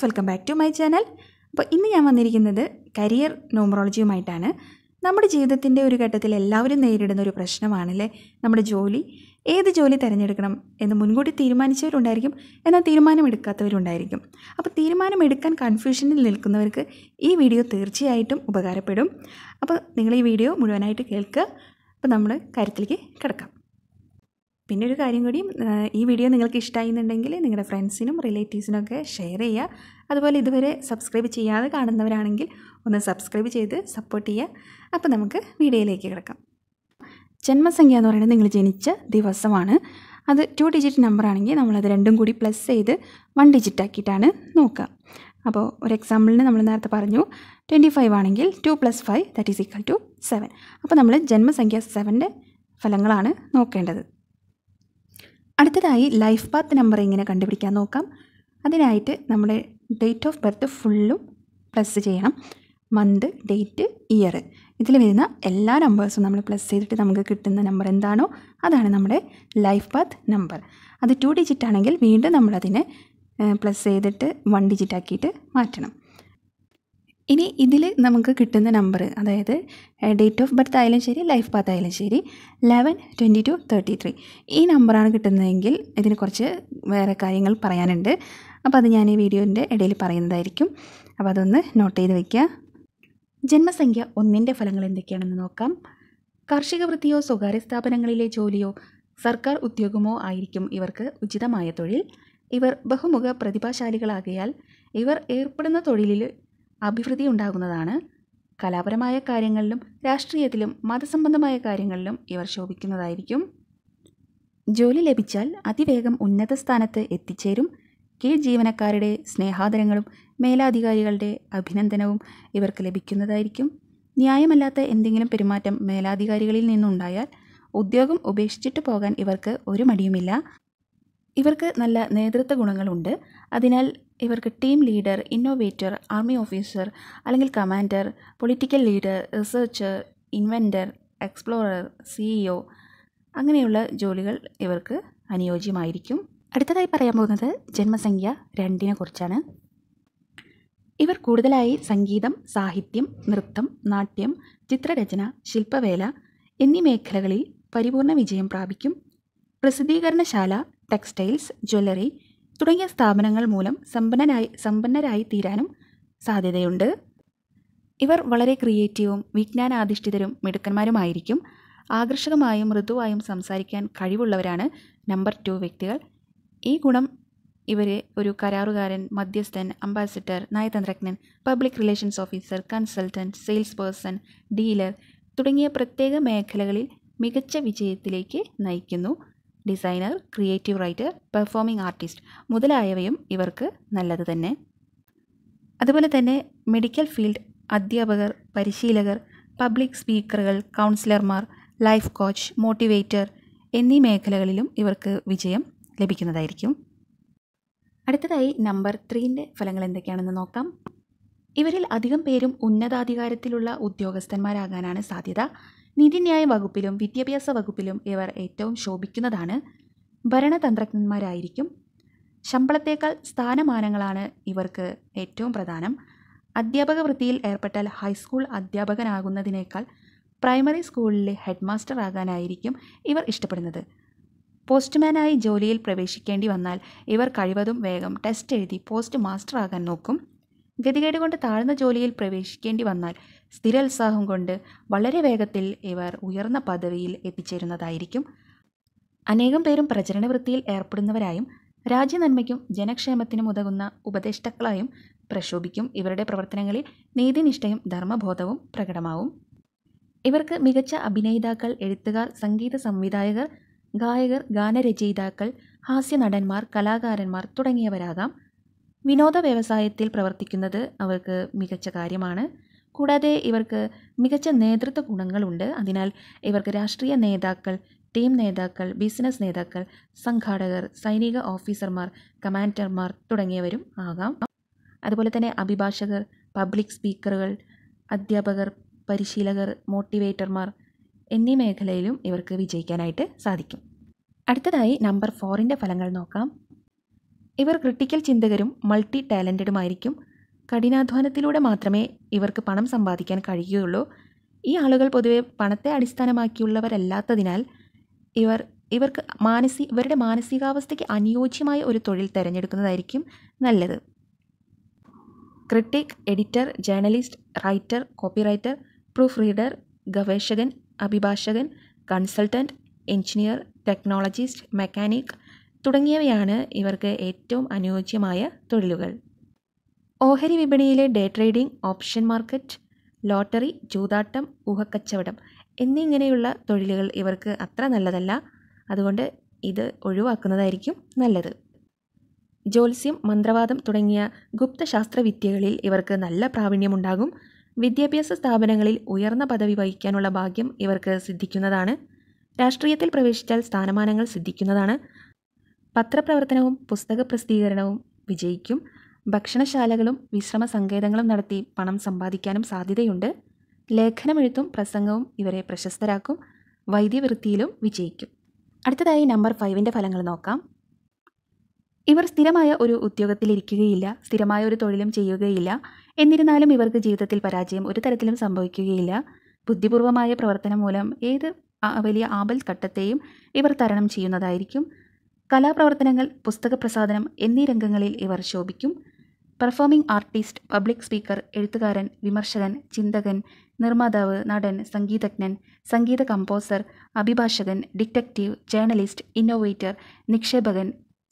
friends welcome back to my channel അപ്പോൾ ഇന്ന് ഞാൻ വന്നിരിക്കുന്നത് കരിയർ ന്യൂമറോളജിയുമായിട്ടാണ് നമ്മുടെ ജീവിതത്തിൻ്റെ ഒരു ഘട്ടത്തിൽ എല്ലാവരും നേരിടുന്ന ഒരു പ്രശ്നമാണല്ലേ നമ്മുടെ ജോലി ഏത് ജോലി തിരഞ്ഞെടുക്കണം എന്ന് മുൻകൂട്ടി തീരുമാനിച്ചവരുണ്ടായിരിക്കും എന്നാൽ തീരുമാനമെടുക്കാത്തവരുണ്ടായിരിക്കും അപ്പോൾ തീരുമാനമെടുക്കാൻ കൺഫ്യൂഷനിൽ നിൽക്കുന്നവർക്ക് ഈ വീഡിയോ തീർച്ചയായിട്ടും ഉപകാരപ്പെടും അപ്പോൾ നിങ്ങൾ ഈ വീഡിയോ മുഴുവനായിട്ട് കേൾക്കുക അപ്പോൾ നമ്മൾ കാര്യത്തിലേക്ക് കിടക്കാം പിന്നെ ഒരു കാര്യം കൂടി ഈ വീഡിയോ നിങ്ങൾക്ക് ഇഷ്ടമായി എന്നുണ്ടെങ്കിൽ നിങ്ങളുടെ ഫ്രണ്ട്സിനും റിലേറ്റീവ്സിനൊക്കെ ഷെയർ ചെയ്യുക അതുപോലെ ഇതുവരെ സബ്സ്ക്രൈബ് ചെയ്യാതെ കാണുന്നവരാണെങ്കിൽ ഒന്ന് സബ്സ്ക്രൈബ് ചെയ്ത് സപ്പോർട്ട് ചെയ്യുക അപ്പോൾ നമുക്ക് വീഡിയോയിലേക്ക് കിടക്കാം ജന്മസംഖ്യ എന്ന് പറയുന്നത് നിങ്ങൾ ജനിച്ച ദിവസമാണ് അത് ടു ഡിജിറ്റ് നമ്പർ ആണെങ്കിൽ നമ്മളത് രണ്ടും കൂടി പ്ലസ് ചെയ്ത് വൺ ഡിജിറ്റ് ആക്കിയിട്ടാണ് നോക്കുക അപ്പോൾ ഒരു എക്സാമ്പിളിന് നമ്മൾ നേരത്തെ പറഞ്ഞു ട്വൻറ്റി ഫൈവ് ആണെങ്കിൽ two plus five that is equal to seven അപ്പോൾ നമ്മൾ ജന്മസംഖ്യ സെവൻ്റെ ഫലങ്ങളാണ് നോക്കേണ്ടത് അടുത്തതായി ലൈഫ് പാത്ത് നമ്പർ എങ്ങനെ കണ്ടുപിടിക്കാൻ നോക്കാം അതിനായിട്ട് നമ്മൾ ഡേറ്റ് ഓഫ് ബർത്ത് ഫുള്ളും പ്ലസ് ചെയ്യണം മന്ത് ഡേറ്റ് ഇയർ ഇതിൽ വരുന്ന എല്ലാ നമ്പേഴ്സും നമ്മൾ പ്ലസ് ചെയ്തിട്ട് നമുക്ക് കിട്ടുന്ന നമ്പർ എന്താണോ അതാണ് നമ്മുടെ ലൈഫ് പാത്ത് നമ്പർ അത് ടു ഡിജിറ്റ് ആണെങ്കിൽ വീണ്ടും നമ്മളതിനെ പ്ലസ് ചെയ്തിട്ട് വൺ ഡിജിറ്റ് ആക്കിയിട്ട് മാറ്റണം ഇനി ഇതിൽ നമുക്ക് കിട്ടുന്ന നമ്പർ അതായത് ഡേറ്റ് ഓഫ് ബർത്ത് ആയാലും ശരി ലൈഫ് പാത്ത് ആയാലും ശരി eleven twenty two thirty three ഈ നമ്പറാണ് കിട്ടുന്നതെങ്കിൽ ഇതിന് കുറച്ച് വേറെ കാര്യങ്ങൾ പറയാനുണ്ട് അപ്പോൾ അത് ഞാൻ ഈ വീഡിയോൻ്റെ ഇടയിൽ പറയുന്നതായിരിക്കും അപ്പോൾ അതൊന്ന് നോട്ട് ചെയ്ത് വയ്ക്കുക ജന്മസംഖ്യ ഒന്നിൻ്റെ ഫലങ്ങൾ എന്തൊക്കെയാണെന്ന് നോക്കാം കാർഷിക വൃത്തിയോ സ്വകാര്യ സ്ഥാപനങ്ങളിലെ ജോലിയോ സർക്കാർ ഉദ്യോഗമോ ആയിരിക്കും ഇവർക്ക് ഉചിതമായ തൊഴിൽ ഇവർ ബഹുമുഖ പ്രതിഭാശാലികളാകയാൽ ഇവർ ഏർപ്പെടുന്ന തൊഴിലിൽ അഭിവൃദ്ധി ഉണ്ടാകുന്നതാണ് കലാപരമായ കാര്യങ്ങളിലും രാഷ്ട്രീയത്തിലും മതസംബന്ധമായ കാര്യങ്ങളിലും ഇവർ ശോഭിക്കുന്നതായിരിക്കും ജോലി ലഭിച്ചാൽ അതിവേഗം ഉന്നത സ്ഥാനത്ത് എത്തിച്ചേരും കീഴ് ജീവനക്കാരുടെ സ്നേഹാദരങ്ങളും മേലാധികാരികളുടെ അഭിനന്ദനവും ഇവർക്ക് ലഭിക്കുന്നതായിരിക്കും ന്യായമല്ലാത്ത എന്തെങ്കിലും പെരുമാറ്റം മേലാധികാരികളിൽ നിന്നുണ്ടായാൽ ഉദ്യോഗം ഉപേക്ഷിച്ചിട്ട് പോകാൻ ഇവർക്ക് ഒരു മടിയുമില്ല ഇവർക്ക് നല്ല നേതൃത്വ ഗുണങ്ങളുണ്ട് അതിനാൽ ഇവർക്ക് team leader innovator army officer അല്ലെങ്കിൽ commander political leader researcher inventor explorer CEO അങ്ങനെയുള്ള ജോലികൾ ഇവർക്ക് അനുയോജ്യമായിരിക്കും അടുത്തതായി പറയാൻ പോകുന്നത് ജന്മസംഖ്യ രണ്ടിനെ കുറിച്ചാണ് ഇവർ കൂടുതലായി സംഗീതം സാഹിത്യം നൃത്തം നാട്യം ചിത്രരചന ശില്പവേല എന്നീ മേഖലകളിൽ പരിപൂർണ വിജയം പ്രാപിക്കും പ്രസിദ്ധീകരണശാല ടെക്സ്റ്റൈൽസ് ജ്വല്ലറി തുടങ്ങിയ സ്ഥാപനങ്ങൾ മൂലം സമ്പന്നനായി സമ്പന്നരായി തീരാനും സാധ്യതയുണ്ട് ഇവർ വളരെ ക്രിയേറ്റീവും വിജ്ഞാനാധിഷ്ഠിതരും മിടുക്കന്മാരുമായിരിക്കും ആകർഷകമായും മൃദുവായും സംസാരിക്കാൻ കഴിവുള്ളവരാണ് നമ്പർ ടു വ്യക്തികൾ ഈ ഗുണം ഇവരെ ഒരു കരാറുകാരൻ മധ്യസ്ഥൻ അംബാസിഡർ നയതന്ത്രജ്ഞൻ public relations officer consultant sales person dealer തുടങ്ങിയ പ്രത്യേക മേഖലകളിൽ മികച്ച വിജയത്തിലേക്ക് നയിക്കുന്നു designer creative writer performing artist മുതലായവയും ഇവർക്ക് നല്ലത് തന്നെ അതുപോലെ തന്നെ മെഡിക്കൽ ഫീൽഡ് അധ്യാപകർ പരിശീലകർ പബ്ലിക് സ്പീക്കറുകൾ കൗൺസിലർമാർ ലൈഫ് കോച്ച് മോട്ടിവേറ്റർ എന്നീ മേഖലകളിലും ഇവർക്ക് വിജയം ലഭിക്കുന്നതായിരിക്കും അടുത്തതായി നമ്പർ ത്രീൻ്റെ ഫലങ്ങൾ എന്തൊക്കെയാണെന്ന് നോക്കാം ഇവരിൽ അധികം പേരും ഉന്നതാധികാരത്തിലുള്ള ഉദ്യോഗസ്ഥന്മാരാകാനാണ് സാധ്യത നീതിന്യായ വകുപ്പിലും വിദ്യാഭ്യാസ വകുപ്പിലും ഇവർ ഏറ്റവും ശോഭിക്കുന്നതാണ് ഭരണതന്ത്രജ്ഞന്മാരായിരിക്കും ശമ്പളത്തേക്കാൾ സ്ഥാനമാനങ്ങളാണ് ഇവർക്ക് ഏറ്റവും പ്രധാനം അധ്യാപക വൃത്തിയിൽ ഏർപ്പെട്ടാൽ ഹൈസ്കൂൾ അധ്യാപകനാകുന്നതിനേക്കാൾ പ്രൈമറി സ്കൂളിലെ ഹെഡ് മാസ്റ്റർ ആകാനായിരിക്കും ഇവർ ഇഷ്ടപ്പെടുന്നത് പോസ്റ്റ്മാനായി ജോലിയിൽ പ്രവേശിക്കേണ്ടി വന്നാൽ ഇവർ കഴിവതും വേഗം ടെസ്റ്റ് എഴുതി പോസ്റ്റ് മാസ്റ്റർ ആകാൻ നോക്കും ഗതികേട് കൊണ്ട് താഴ്ന്ന ജോലിയിൽ പ്രവേശിക്കേണ്ടി വന്നാൽ സ്ഥിരോത്സാഹം കൊണ്ട് വളരെ വേഗത്തിൽ ഇവർ ഉയർന്ന പദവിയിൽ എത്തിച്ചേരുന്നതായിരിക്കും അനേകം പേരും പ്രചരണ വൃത്തിയിൽ ഏർപ്പെടുന്നവരായും രാജ്യനന്മയ്ക്കും ജനക്ഷേമത്തിനും ഉതകുന്ന ഉപദേഷ്ടാക്കളായും പ്രക്ഷോഭിക്കും ഇവരുടെ പ്രവർത്തനങ്ങളിൽ നീതിനിഷ്ഠയും ധർമ്മബോധവും പ്രകടമാവും ഇവർക്ക് മികച്ച അഭിനേതാക്കൾ എഴുത്തുകാർ സംഗീത സംവിധായകർ ഗായകർ ഗാനരചയിതാക്കൾ ഹാസ്യനടന്മാർ കലാകാരന്മാർ തുടങ്ങിയവരാകാം വിനോദ വ്യവസായത്തിൽ പ്രവർത്തിക്കുന്നത് അവർക്ക് മികച്ച കാര്യമാണ് കൂടാതെ ഇവർക്ക് മികച്ച നേതൃത്വ ഗുണങ്ങളുണ്ട് അതിനാൽ ഇവർക്ക് രാഷ്ട്രീയ നേതാക്കൾ ടീം നേതാക്കൾ ബിസിനസ് നേതാക്കൾ സംഘാടകർ സൈനിക ഓഫീസർമാർ കമാൻഡർമാർ തുടങ്ങിയവരും ആകാം അതുപോലെ തന്നെ അഭിഭാഷകർ പബ്ലിക് സ്പീക്കറുകൾ അധ്യാപകർ പരിശീലകർ മോട്ടിവേറ്റർമാർ എന്നീ മേഖലയിലും ഇവർക്ക് വിജയിക്കാനായിട്ട് സാധിക്കും അടുത്തതായി നമ്പർ ഫോറിൻ്റെ ഫലങ്ങൾ നോക്കാം ഇവർ ക്രിട്ടിക്കൽ ചിന്തകരും മൾട്ടി ടാലൻറ്റഡുമായിരിക്കും കഠിനാധ്വാനത്തിലൂടെ മാത്രമേ ഇവർക്ക് പണം സമ്പാദിക്കാൻ കഴിയുകയുള്ളൂ ഈ ആളുകൾ പൊതുവെ പണത്തെ അടിസ്ഥാനമാക്കിയുള്ളവരല്ലാത്തതിനാൽ ഇവർ ഇവർക്ക് മാനസി ഇവരുടെ മാനസികാവസ്ഥയ്ക്ക് അനുയോജ്യമായ ഒരു തൊഴിൽ തിരഞ്ഞെടുക്കുന്നതായിരിക്കും നല്ലത് critic editor journalist writer copywriter proof reader ഗവേഷകൻ അഭിഭാഷകൻ കൺസൾട്ടൻറ്റ് എഞ്ചിനീയർ ടെക്നോളജിസ്റ്റ് മെക്കാനിക് തുടങ്ങിയവയാണ് ഇവർക്ക് ഏറ്റവും അനുയോജ്യമായ തൊഴിലുകൾ ഓഹരി വിപണിയിലെ day trading option market lottery ചൂതാട്ടം ഊഹക്കച്ചവടം എന്നിങ്ങനെയുള്ള തൊഴിലുകൾ ഇവർക്ക് അത്ര നല്ലതല്ല അതുകൊണ്ട് ഇത് ഒഴിവാക്കുന്നതായിരിക്കും നല്ലത് ജ്യോത്സ്യം മന്ത്രവാദം തുടങ്ങിയ ഗുപ്തശാസ്ത്ര വിദ്യകളിൽ ഇവർക്ക് നല്ല പ്രാവീണ്യമുണ്ടാകും വിദ്യാഭ്യാസ സ്ഥാപനങ്ങളിൽ ഉയർന്ന പദവി വഹിക്കാനുള്ള ഭാഗ്യം ഇവർക്ക് സിദ്ധിക്കുന്നതാണ് രാഷ്ട്രീയത്തിൽ പ്രവേശിച്ചാൽ സ്ഥാനമാനങ്ങൾ സിദ്ധിക്കുന്നതാണ് പത്രപ്രവർത്തനവും പുസ്തക പ്രസിദ്ധീകരണവും വിജയിക്കും ഭക്ഷണശാലകളും വിശ്രമ സങ്കേതങ്ങളും നടത്തി പണം സമ്പാദിക്കാനും സാധ്യതയുണ്ട് ലേഖനമെഴുത്തും പ്രസംഗവും ഇവരെ പ്രശസ്തരാക്കും വൈദ്യവൃത്തിയിലും വിജയിക്കും അടുത്തതായി നമ്പർ ഫൈവിൻ്റെ ഫലങ്ങൾ നോക്കാം ഇവർ സ്ഥിരമായ ഒരു ഉദ്യോഗത്തിലിരിക്കുകയില്ല സ്ഥിരമായ ഒരു തൊഴിലും ചെയ്യുകയില്ല എന്നിരുന്നാലും ഇവർക്ക് ജീവിതത്തിൽ പരാജയം ഒരു തരത്തിലും സംഭവിക്കുകയില്ല ബുദ്ധിപൂർവമായ പ്രവർത്തനം മൂലം ഏത് വലിയ ആപൽ ഘട്ടത്തെയും ഇവർ തരണം ചെയ്യുന്നതായിരിക്കും കലാപ്രവർത്തനങ്ങൾ പുസ്തകപ്രസാദനം എന്നീ രംഗങ്ങളിൽ ഇവർ ശോഭിക്കും പെർഫോമിംഗ് ആർട്ടിസ്റ്റ് പബ്ലിക് സ്പീക്കർ എഴുത്തുകാരൻ വിമർശകൻ ചിന്തകൻ നിർമ്മാതാവ് നടൻ സംഗീതജ്ഞൻ സംഗീത കമ്പോസർ അഭിഭാഷകൻ ഡിറ്റക്റ്റീവ് ജേർണലിസ്റ്റ് ഇന്നോവേറ്റർ നിക്ഷേപകൻ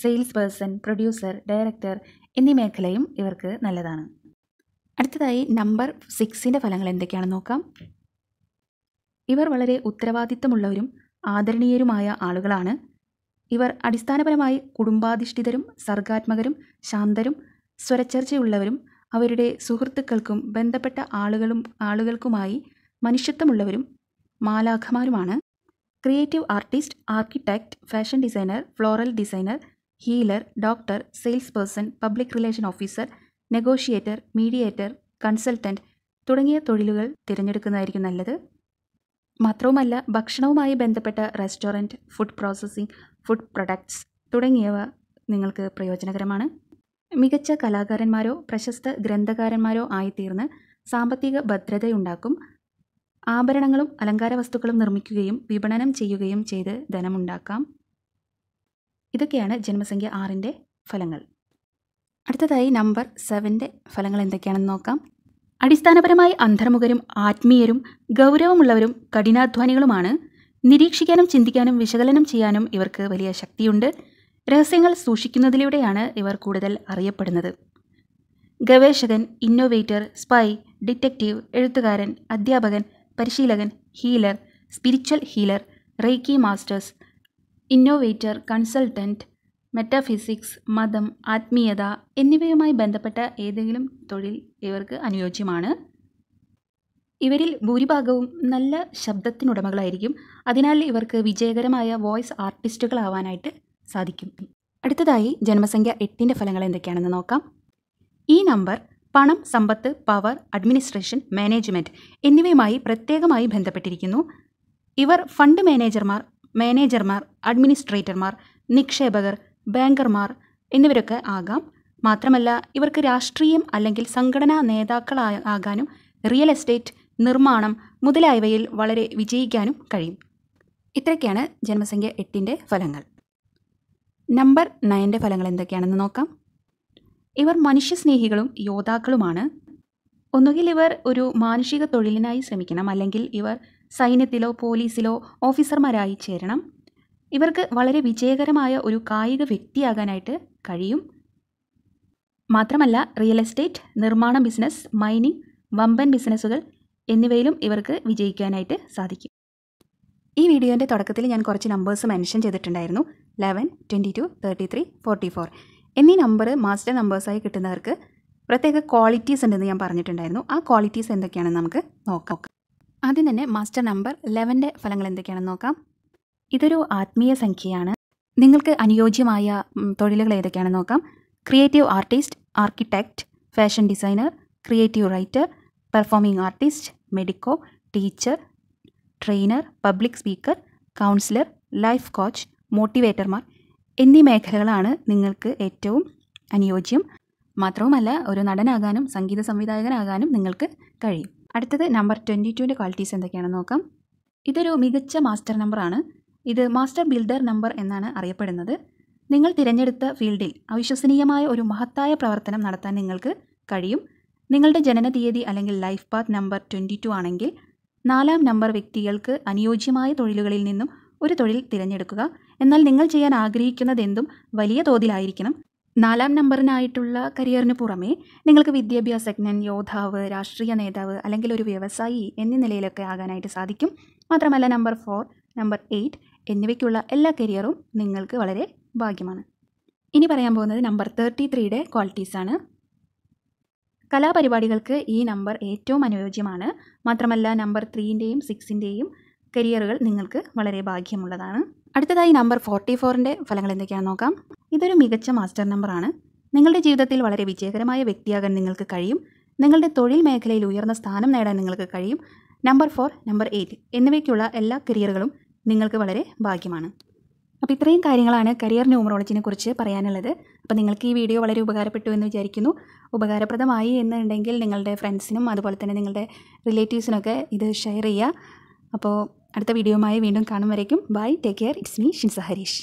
സെയിൽസ് പേഴ്സൺ പ്രൊഡ്യൂസർ ഡയറക്ടർ എന്നീ മേഖലയും ഇവർക്ക് നല്ലതാണ് അടുത്തതായി നമ്പർ സിക്സിൻ്റെ ഫലങ്ങൾ എന്തൊക്കെയാണെന്ന് നോക്കാം ഇവർ വളരെ ഉത്തരവാദിത്തമുള്ളവരും ആദരണീയരുമായ ആളുകളാണ് ഇവർ അടിസ്ഥാനപരമായി കുടുംബാധിഷ്ഠിതരും സർഗാത്മകരും ശാന്തരും സ്വരചർച്ചയുള്ളവരും അവരുടെ സുഹൃത്തുക്കൾക്കും ബന്ധപ്പെട്ട ആളുകളും ആളുകൾക്കുമായി മനുഷ്യത്വമുള്ളവരും മാലാഖമാരുമാണ് creative artist architect fashion designer floral designer healer doctor sales person public relation officer negotiator mediator consultant തുടങ്ങിയ തൊഴിലുകൾ തിരഞ്ഞെടുക്കുന്നതായിരിക്കും നല്ലത് മാത്രവുമല്ല ഭക്ഷണവുമായി ബന്ധപ്പെട്ട restaurant food processing food products തുടങ്ങിയവ നിങ്ങൾക്ക് പ്രയോജനകരമാണ് മികച്ച കലാകാരന്മാരോ പ്രശസ്ത ഗ്രന്ഥകാരന്മാരോ ആയിത്തീർന്ന് സാമ്പത്തിക ഭദ്രതയുണ്ടാക്കും ആഭരണങ്ങളും അലങ്കാര വസ്തുക്കളും നിർമ്മിക്കുകയും വിപണനം ചെയ്യുകയും ചെയ്ത് ധനമുണ്ടാക്കാം ഇതൊക്കെയാണ് ജന്മസംഖ്യ ആറിൻ്റെ ഫലങ്ങൾ അടുത്തതായി നമ്പർ സെവൻ്റെ ഫലങ്ങൾ എന്തൊക്കെയാണെന്ന് നോക്കാം അടിസ്ഥാനപരമായി അന്തർമുഖരും ആത്മീയരും ഗൗരവമുള്ളവരും കഠിനാധ്വാനികളുമാണ് നിരീക്ഷിക്കാനും ചിന്തിക്കാനും വിശകലനം ചെയ്യാനും ഇവർക്ക് വലിയ ശക്തിയുണ്ട് രഹസ്യങ്ങൾ സൂക്ഷിക്കുന്നതിലൂടെയാണ് ഇവർ കൂടുതൽ അറിയപ്പെടുന്നത് ഗവേഷകൻ ഇന്നോവേറ്റർ സ്പൈ ഡിറ്റക്റ്റീവ് എഴുത്തുകാരൻ അധ്യാപകൻ പരിശീലകൻ healer spiritual healer reiki masters innovator consultant metaphysics മതം ആത്മീയത എന്നിവയുമായി ബന്ധപ്പെട്ട ഏതെങ്കിലും തൊഴിൽ ഇവർക്ക് അനുയോജ്യമാണ് ഇവരിൽ ഭൂരിഭാഗവും നല്ല ശബ്ദത്തിനുടമകളായിരിക്കും അതിനാൽ ഇവർക്ക് വിജയകരമായ വോയിസ് ആർട്ടിസ്റ്റുകളാവാനായിട്ട് സാധിക്കും അടുത്തതായി ജന്മസംഖ്യ എട്ടിൻ്റെ ഫലങ്ങൾ എന്തൊക്കെയാണെന്ന് നോക്കാം ഈ നമ്പർ പണം സമ്പത്ത് പവർ അഡ്മിനിസ്ട്രേഷൻ മാനേജ്മെൻറ്റ് എന്നിവയുമായി പ്രത്യേകമായി ബന്ധപ്പെട്ടിരിക്കുന്നു ഇവർ ഫണ്ട് മാനേജർമാർ മാനേജർമാർ അഡ്മിനിസ്ട്രേറ്റർമാർ നിക്ഷേപകർ ബാങ്കർമാർ എന്നിവരൊക്കെ ആകാം മാത്രമല്ല ഇവർക്ക് രാഷ്ട്രീയം അല്ലെങ്കിൽ സംഘടനാ നേതാക്കളാകാനും റിയൽ എസ്റ്റേറ്റ് നിർമ്മാണം മുതലായവയിൽ വളരെ വിജയിക്കാനും കഴിയും ഇത്രയ്ക്കാണ് ജന്മസംഖ്യ എട്ടിൻ്റെ ഫലങ്ങൾ നമ്പർ നയൻ്റെ ഫലങ്ങൾ എന്തൊക്കെയാണെന്ന് നോക്കാം ഇവർ മനുഷ്യസ്നേഹികളും യോദ്ധാക്കളുമാണ് ഒന്നുകിൽ ഇവർ ഒരു മാനുഷിക തൊഴിലിനായി ശ്രമിക്കണം അല്ലെങ്കിൽ ഇവർ സൈന്യത്തിലോ പോലീസിലോ ഓഫീസർമാരായി ചേരണം ഇവർക്ക് വളരെ വിജയകരമായ ഒരു കായിക വ്യക്തിയാകാനായിട്ട് കഴിയും മാത്രമല്ല റിയൽ എസ്റ്റേറ്റ് നിർമ്മാണ ബിസിനസ് മൈനിങ് വമ്പൻ ബിസിനസ്സുകൾ എന്നിവയിലും ഇവർക്ക് വിജയിക്കാനായിട്ട് സാധിക്കും ഈ വീഡിയോൻ്റെ തുടക്കത്തിൽ ഞാൻ കുറച്ച് നമ്പേഴ്സ് മെൻഷൻ ചെയ്തിട്ടുണ്ടായിരുന്നു eleven twenty two thirty three forty four എന്നീ നമ്പർ മാസ്റ്റർ നമ്പേഴ്സായി കിട്ടുന്നവർക്ക് പ്രത്യേക ക്വാളിറ്റീസ് ഉണ്ടെന്ന് ഞാൻ പറഞ്ഞിട്ടുണ്ടായിരുന്നു ആ ക്വാളിറ്റീസ് എന്തൊക്കെയാണെന്ന് നമുക്ക് നോക്കാം ആദ്യം തന്നെ മാസ്റ്റർ നമ്പർ ലെവൻ്റെ ഫലങ്ങൾ എന്തൊക്കെയാണെന്ന് നോക്കാം ഇതൊരു ആത്മീയ സംഖ്യയാണ് നിങ്ങൾക്ക് അനുയോജ്യമായ തൊഴിലുകൾ ഏതൊക്കെയാണെന്ന് നോക്കാം creative artist architect fashion designer creative writer performing artist medico teacher trainer public speaker counsellor life coach മോട്ടിവേറ്റർമാർ എന്നീ മേഖലകളാണ് നിങ്ങൾക്ക് ഏറ്റവും അനുയോജ്യം മാത്രവുമല്ല ഒരു നടനാകാനും സംഗീത സംവിധായകനാകാനും നിങ്ങൾക്ക് കഴിയും അടുത്തത് നമ്പർ ട്വൻറ്റി ടുവിൻ്റെ ക്വാളിറ്റീസ് എന്തൊക്കെയാണെന്ന് നോക്കാം ഇതൊരു മികച്ച മാസ്റ്റർ നമ്പറാണ് ഇത് മാസ്റ്റർ ബിൽഡർ നമ്പർ എന്നാണ് അറിയപ്പെടുന്നത് നിങ്ങൾ തിരഞ്ഞെടുത്ത ഫീൽഡിൽ അവിശ്വസനീയമായ ഒരു മഹത്തായ പ്രവർത്തനം നടത്താൻ നിങ്ങൾക്ക് കഴിയും നിങ്ങളുടെ ജനന തീയതി അല്ലെങ്കിൽ life path number twenty two ആണെങ്കിൽ നാലാം നമ്പർ വ്യക്തികൾക്ക് അനുയോജ്യമായ തൊഴിലുകളിൽ നിന്നും ഒരു തൊഴിൽ തിരഞ്ഞെടുക്കുക എന്നാൽ നിങ്ങൾ ചെയ്യാൻ ആഗ്രഹിക്കുന്നത് എന്തും വലിയ തോതിലായിരിക്കണം നാലാം നമ്പറിനായിട്ടുള്ള കരിയറിന് പുറമേ നിങ്ങൾക്ക് വിദ്യാഭ്യാസജ്ഞൻ യോദ്ധാവ് രാഷ്ട്രീയ നേതാവ് അല്ലെങ്കിൽ ഒരു വ്യവസായി എന്നീ നിലയിലൊക്കെ ആകാനായിട്ട് സാധിക്കും മാത്രമല്ല നമ്പർ ഫോർ നമ്പർ എയ്റ്റ് എന്നിവയ്ക്കുള്ള എല്ലാ കരിയറും നിങ്ങൾക്ക് വളരെ ഭാഗ്യമാണ് ഇനി പറയാൻ പോകുന്നത് നമ്പർ തേർട്ടി ത്രീയുടെ ക്വാളിറ്റീസാണ് കലാപരിപാടികൾക്ക് ഈ നമ്പർ ഏറ്റവും അനുയോജ്യമാണ് മാത്രമല്ല നമ്പർ ത്രീൻ്റെയും സിക്സിൻ്റെയും കരിയറുകൾ നിങ്ങൾക്ക് വളരെ ഭാഗ്യമുള്ളതാണ് അടുത്തതായി നമ്പർ ഫോർട്ടി ഫോറിൻ്റെ ഫലങ്ങൾ എന്തൊക്കെയാണെന്ന് നോക്കാം ഇതൊരു മികച്ച മാസ്റ്റർ നമ്പറാണ് നിങ്ങളുടെ ജീവിതത്തിൽ വളരെ വിജയകരമായ വ്യക്തിയാകാൻ നിങ്ങൾക്ക് കഴിയും നിങ്ങളുടെ തൊഴിൽ മേഖലയിൽ ഉയർന്ന സ്ഥാനം നേടാൻ നിങ്ങൾക്ക് കഴിയും നമ്പർ ഫോർ നമ്പർ എയ്റ്റ് എന്നിവയ്ക്കുള്ള എല്ലാ കരിയറുകളും നിങ്ങൾക്ക് വളരെ ഭാഗ്യമാണ് അപ്പോൾ ഇത്രയും കാര്യങ്ങളാണ് കരിയർ ന്യൂമറോളജിനെ കുറിച്ച് പറയാനുള്ളത് അപ്പോൾ നിങ്ങൾക്ക് ഈ വീഡിയോ വളരെ ഉപകാരപ്പെട്ടു എന്ന് വിചാരിക്കുന്നു ഉപകാരപ്രദമായി എന്നുണ്ടെങ്കിൽ നിങ്ങളുടെ ഫ്രണ്ട്സിനും അതുപോലെ തന്നെ നിങ്ങളുടെ റിലേറ്റീവ്സിനൊക്കെ ഇത് ഷെയർ ചെയ്യുക അപ്പോൾ അടുത്ത വീഡിയോയുമായി വീണ്ടും കാണും വരയ്ക്കും bye take care it's me Shinsa Harish